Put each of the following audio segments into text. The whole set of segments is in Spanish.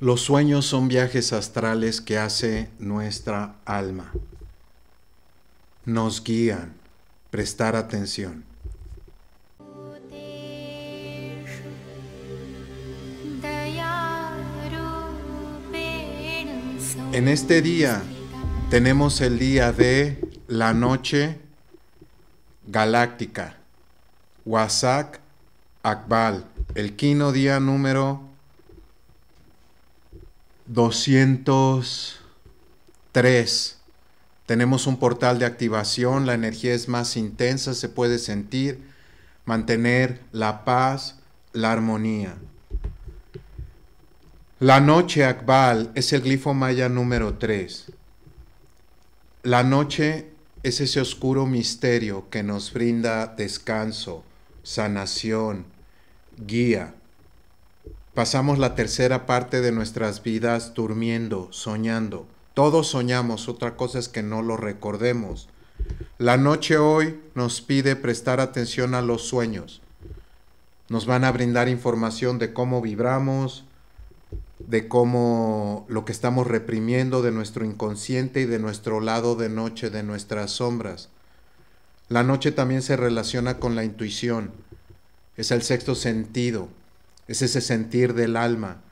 Los sueños son viajes astrales que hace nuestra alma. Nos guían. Prestar atención. En este día tenemos el día de la noche galáctica, Wasak Akbal, el quino día número 203. Tenemos un portal de activación, la energía es más intensa, se puede sentir, mantener la paz, la armonía. La noche Akbal es el glifo maya número 3. La noche es ese oscuro misterio que nos brinda descanso, sanación, guía Pasamos la tercera parte de nuestras vidas durmiendo, soñando. Todos soñamos, otra cosa es que no lo recordemos. La noche hoy nos pide prestar atención a los sueños. Nos van a brindar información de cómo vibramos, de cómo lo que estamos reprimiendo de nuestro inconsciente y de nuestro lado de noche, de nuestras sombras. La noche también se relaciona con la intuición. Es el sexto sentido, es ese sentir del alma.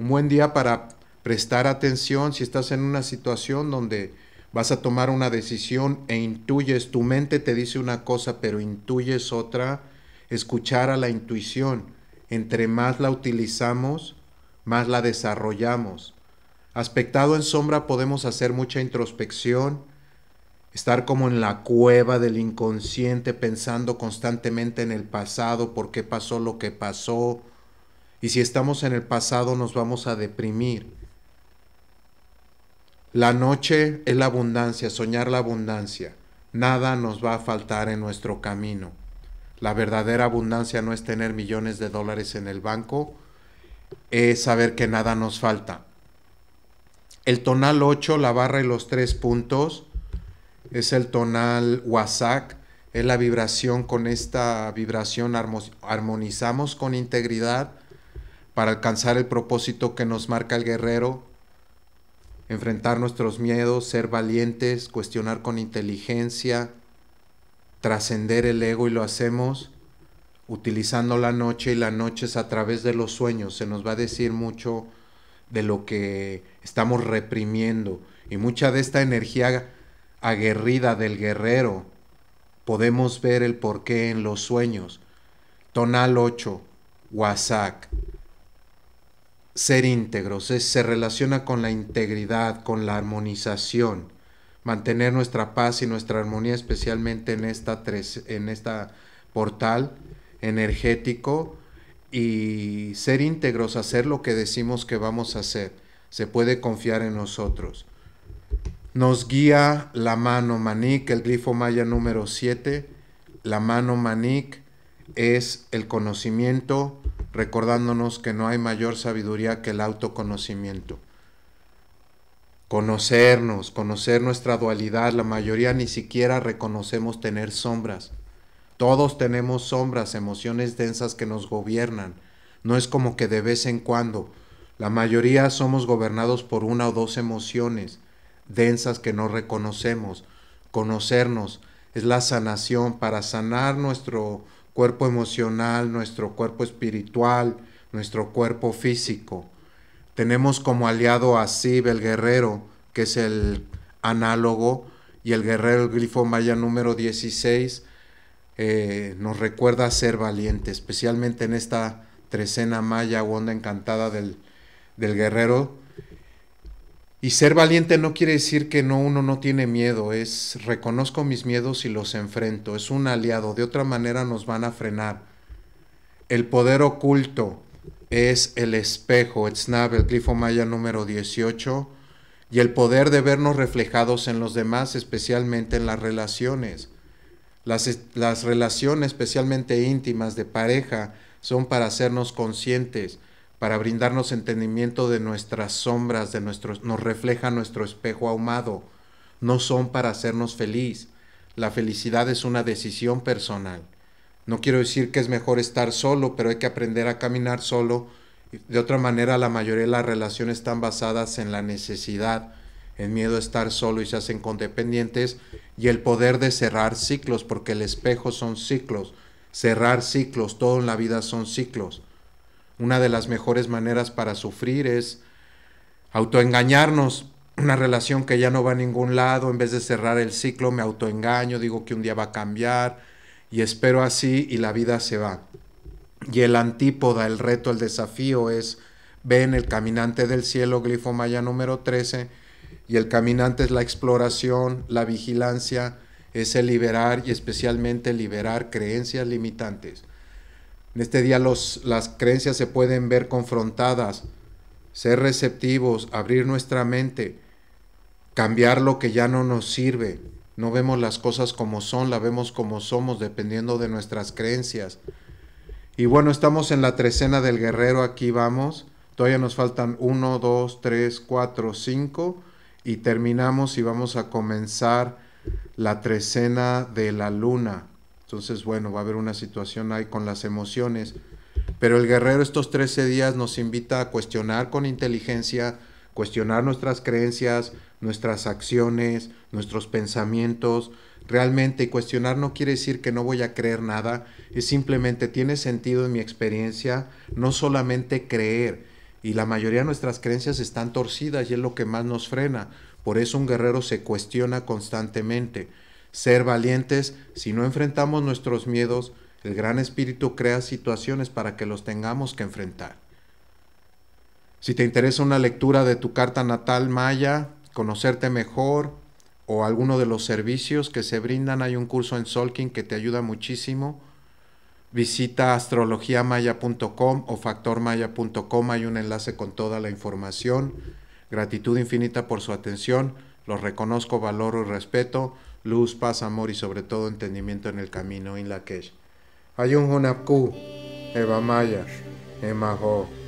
Un buen día para prestar atención si estás en una situación donde vas a tomar una decisión e intuyes, tu mente te dice una cosa pero intuyes otra, escuchar a la intuición. Entre más la utilizamos, más la desarrollamos. Aspectado en sombra podemos hacer mucha introspección, estar como en la cueva del inconsciente pensando constantemente en el pasado, por qué pasó lo que pasó, y si estamos en el pasado nos vamos a deprimir. La noche es la abundancia, soñar la abundancia. Nada nos va a faltar en nuestro camino. La verdadera abundancia no es tener millones de dólares en el banco, es saber que nada nos falta. El tonal 8, la barra y los tres puntos, es el tonal WASAC, es la vibración, con esta vibración armonizamos con integridad para alcanzar el propósito que nos marca el guerrero, enfrentar nuestros miedos, ser valientes, cuestionar con inteligencia, trascender el ego y lo hacemos utilizando la noche y la noche es a través de los sueños. Se nos va a decir mucho de lo que estamos reprimiendo y mucha de esta energía aguerrida del guerrero podemos ver el porqué en los sueños. Tonal 8, Wasak ser íntegros, se relaciona con la integridad, con la armonización, mantener nuestra paz y nuestra armonía, especialmente en esta, tres, en esta portal energético, y ser íntegros, hacer lo que decimos que vamos a hacer. Se puede confiar en nosotros. Nos guía la mano manic, el glifo maya número 7. La mano manic es el conocimiento, recordándonos que no hay mayor sabiduría que el autoconocimiento. Conocernos, conocer nuestra dualidad, la mayoría ni siquiera reconocemos tener sombras. Todos tenemos sombras, emociones densas que nos gobiernan. No es como que de vez en cuando. La mayoría somos gobernados por una o dos emociones densas que no reconocemos. Conocernos es la sanación para sanar nuestro cuerpo emocional, nuestro cuerpo espiritual, nuestro cuerpo físico. Tenemos como aliado a Sib, el guerrero, que es el análogo, y el guerrero, el grifo maya número 16, eh, nos recuerda ser valiente, especialmente en esta trecena maya onda encantada del, del guerrero, y ser valiente no quiere decir que no uno no tiene miedo, es reconozco mis miedos y los enfrento, es un aliado, de otra manera nos van a frenar. El poder oculto es el espejo, el el maya número 18, y el poder de vernos reflejados en los demás, especialmente en las relaciones. Las, las relaciones, especialmente íntimas, de pareja, son para hacernos conscientes para brindarnos entendimiento de nuestras sombras, de nuestros nos refleja nuestro espejo ahumado. No son para hacernos feliz. La felicidad es una decisión personal. No quiero decir que es mejor estar solo, pero hay que aprender a caminar solo. De otra manera, la mayoría de las relaciones están basadas en la necesidad, en miedo a estar solo y se hacen condependientes, y el poder de cerrar ciclos, porque el espejo son ciclos. Cerrar ciclos, todo en la vida son ciclos. Una de las mejores maneras para sufrir es autoengañarnos. Una relación que ya no va a ningún lado, en vez de cerrar el ciclo, me autoengaño, digo que un día va a cambiar y espero así y la vida se va. Y el antípoda, el reto, el desafío es, ven el caminante del cielo, glifo maya número 13, y el caminante es la exploración, la vigilancia, es el liberar y especialmente liberar creencias limitantes. En este día las creencias se pueden ver confrontadas, ser receptivos, abrir nuestra mente, cambiar lo que ya no nos sirve. No vemos las cosas como son, la vemos como somos, dependiendo de nuestras creencias. Y bueno, estamos en la trecena del guerrero, aquí vamos. Todavía nos faltan uno, dos, tres, cuatro, cinco y terminamos y vamos a comenzar la trecena de la luna. Entonces, bueno, va a haber una situación ahí con las emociones. Pero el guerrero estos 13 días nos invita a cuestionar con inteligencia, cuestionar nuestras creencias, nuestras acciones, nuestros pensamientos. Realmente cuestionar no quiere decir que no voy a creer nada, es simplemente tiene sentido en mi experiencia, no solamente creer. Y la mayoría de nuestras creencias están torcidas y es lo que más nos frena. Por eso un guerrero se cuestiona constantemente ser valientes. Si no enfrentamos nuestros miedos, el gran espíritu crea situaciones para que los tengamos que enfrentar. Si te interesa una lectura de tu carta natal maya, conocerte mejor o alguno de los servicios que se brindan, hay un curso en Solking que te ayuda muchísimo. Visita astrologiamaya.com o factormaya.com, hay un enlace con toda la información. Gratitud infinita por su atención, los reconozco, valoro y respeto luz, paz, amor y sobre todo entendimiento en el camino, en la que un Hunapku, Eva Maya, Emaho.